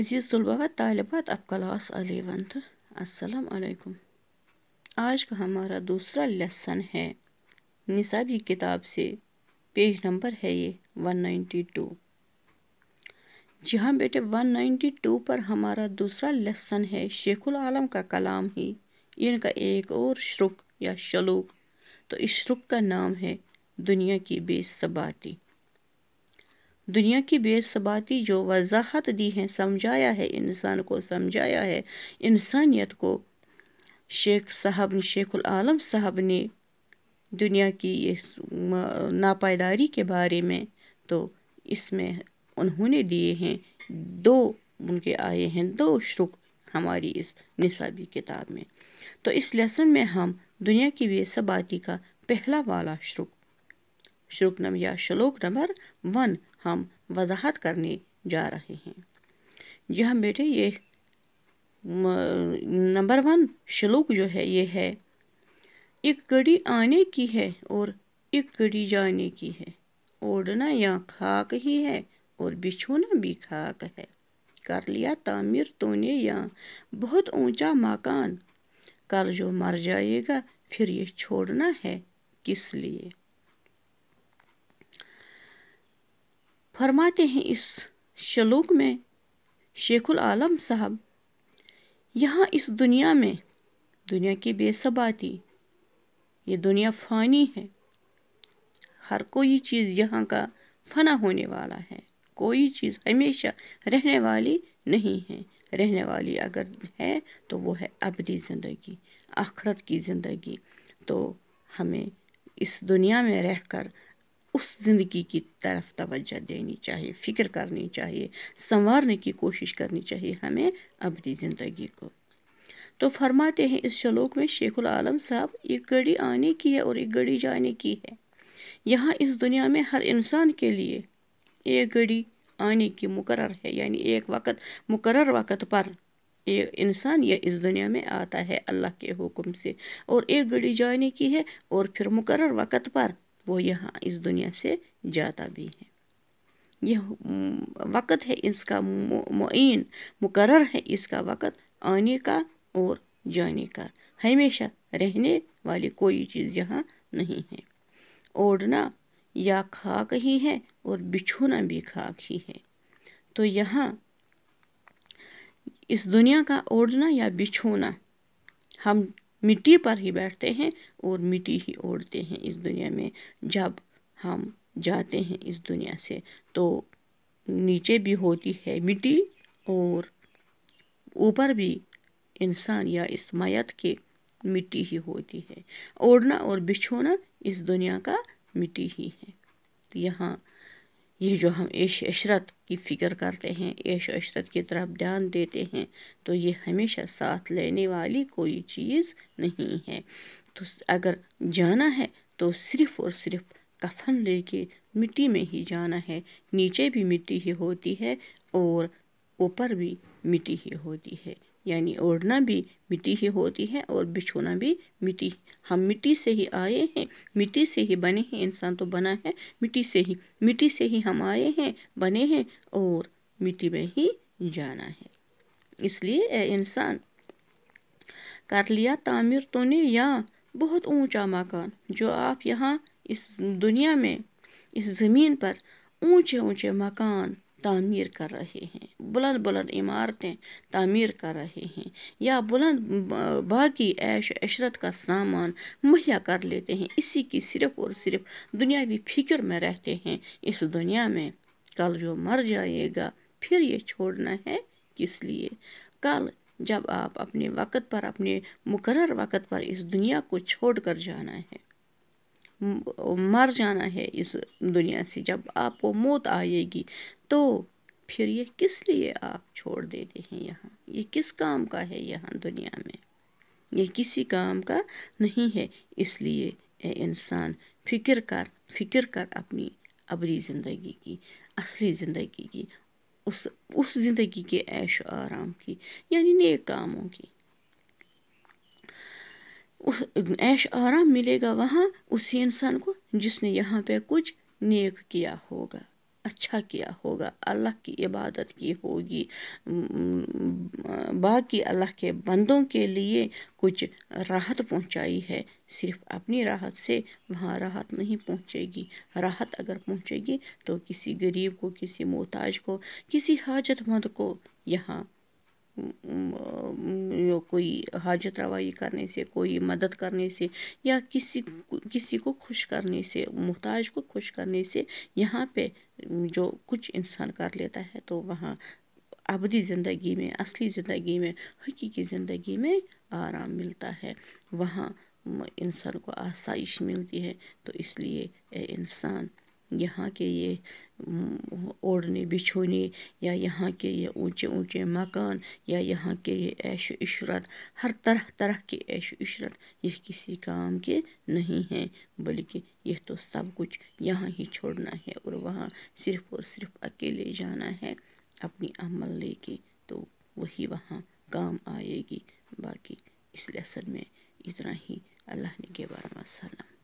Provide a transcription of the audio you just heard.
अजीज़ तलबा तालबात अब class eleven असलकम आज का हमारा दूसरा लेसन है निसाबी किताब से पेज नंबर है ये 192 जी हाँ बेटे 192 पर हमारा दूसरा लेसन है शेखुल आलम का कलाम ही इनका एक और श्रुक या शलोक तो इस श्रुक का नाम है दुनिया की बेसबाती दुनिया की बेसबाती जो वजाहत दी है समझाया है इंसान को समझाया है इंसानियत को शेख साहब आलम साहब ने दुनिया की इस नापायदारी के बारे में तो इसमें उन्होंने दिए हैं दो उनके आए हैं दो श्रुक हमारी इस निसाबी किताब में तो इस लेसन में हम दुनिया की बेसबाती का पहला वाला श्रुक नंबर या श्लोक नंबर वन हम वजाहत करने जा रहे हैं जी हम हाँ बेटे ये नंबर वन श्लोक जो है ये है एक घड़ी आने की है और एक घड़ी जाने की है ओढ़ना या खाक ही है और बिछोना भी खाक है कर लिया तामीर तोने या बहुत ऊंचा मकान कल जो मर जाएगा फिर ये छोड़ना है किस लिए फरमाते हैं इस शलोक में शेखुल आलम साहब यहाँ इस दुनिया में दुनिया की बेसबाती ये दुनिया फ़ानी है हर कोई चीज़ यहाँ का फना होने वाला है कोई चीज़ हमेशा रहने वाली नहीं है रहने वाली अगर है तो वो है अबदी ज़िंदगी आखरत की ज़िंदगी तो हमें इस दुनिया में रहकर उस ज़िंदगी की तरफ तवज्जो देनी चाहिए फ़िक्र करनी चाहिए संवारने की कोशिश करनी चाहिए हमें अपनी ज़िंदगी को तो फरमाते हैं इस श्लोक में शेखुल आलम साहब एक घड़ी आने की है और एक घड़ी जाने की है यहाँ इस दुनिया में हर इंसान के लिए एक घड़ी आने की मुकर है यानी एक वक़्त मुकर वक़्त पर ये इंसान यह इस दुनिया में आता है अल्लाह के हुक्म से और एक घड़ी जाने की है और फिर मुकर वक़्त पर वो यहाँ इस दुनिया से जाता भी है यह वक़्त है इसका मुन मुकर है इसका वक़्त आने का और जाने का हमेशा रहने वाली कोई चीज़ यहाँ नहीं है ओढ़ना या खाक ही है और बिछोना भी खाक ही है तो यहाँ इस दुनिया का ओढ़ना या बिछोना हम मिट्टी पर ही बैठते हैं और मिट्टी ही ओढ़ते हैं इस दुनिया में जब हम जाते हैं इस दुनिया से तो नीचे भी होती है मिट्टी और ऊपर भी इंसान या इस मायत के मिट्टी ही होती है ओढ़ना और बिछोना इस दुनिया का मिट्टी ही है तो यहाँ ये जो हम ऐश अशरत की फ़िक्र करते हैं ऐश अशरत की तरफ ध्यान देते हैं तो ये हमेशा साथ लेने वाली कोई चीज़ नहीं है तो अगर जाना है तो सिर्फ़ और सिर्फ कफन लेके मिट्टी में ही जाना है नीचे भी मिट्टी ही होती है और ऊपर भी मिट्टी ही होती है यानी ओढ़ना भी मिट्टी ही होती है और बिछोना भी मिट्टी हम मिट्टी से ही आए हैं मिट्टी से ही बने हैं इंसान तो बना है मिट्टी से ही मिट्टी से ही हम आए हैं बने हैं और मिट्टी में ही जाना है इसलिए इंसान कर लिया तामिर तूने या बहुत ऊंचा मकान जो आप यहाँ इस दुनिया में इस ज़मीन पर ऊंचे ऊंचे मकान तामीर कर रहे हैं बुलंद बुलंद इमारतें तामीर कर रहे हैं या बुलंद बाकी ऐश अशरत का सामान मुहैया कर लेते हैं इसी की सिर्फ़ और सिर्फ दुनियावी फिक्र में रहते हैं इस दुनिया में कल जो मर जाएगा फिर ये छोड़ना है किस लिए कल जब आप अपने वक़्त पर अपने मुकर वक़्त पर इस दुनिया को छोड़ कर जाना है मर जाना है इस दुनिया से जब आपको मौत आएगी तो फिर ये किस लिए आप छोड़ देते हैं यहाँ ये किस काम का है यहाँ दुनिया में ये किसी काम का नहीं है इसलिए ए इंसान फिक्र कर फिक्र कर अपनी अबरी ज़िंदगी की असली ज़िंदगी की उस उस ज़िंदगी के ऐश आराम की यानी नेक कामों की उस ऐश आराम मिलेगा वहाँ उसी इंसान को जिसने यहाँ पे कुछ नेक किया होगा अच्छा किया होगा अल्लाह की इबादत की होगी बाकी अल्लाह के बंदों के लिए कुछ राहत पहुंचाई है सिर्फ अपनी राहत से वहाँ राहत नहीं पहुंचेगी राहत अगर पहुंचेगी तो किसी गरीब को किसी मोहताज को किसी हाजतमंद को यहाँ कोई हाजत रवाई करने से कोई मदद करने से या किसी किसी को खुश करने से मोहताज को खुश करने से यहाँ पे जो कुछ इंसान कर लेता है तो वहाँ अबदी ज़िंदगी में असली ज़िंदगी में हकीकी ज़िंदगी में आराम मिलता है वहाँ इंसान को आसाइश मिलती है तो इसलिए इंसान यहाँ के ये ओढ़ने बिछोने या यहाँ के ये ऊंचे ऊंचे मकान या यहाँ के ये ऐश इशरत हर तरह तरह के ऐश इशरत ये किसी काम के नहीं हैं बल्कि यह तो सब कुछ यहाँ ही छोड़ना है और वहाँ सिर्फ और सिर्फ अकेले जाना है अपनी अमल लेके तो वही वहाँ काम आएगी बाकी इस लेसन में इतना ही अल्लाह ने के बारे में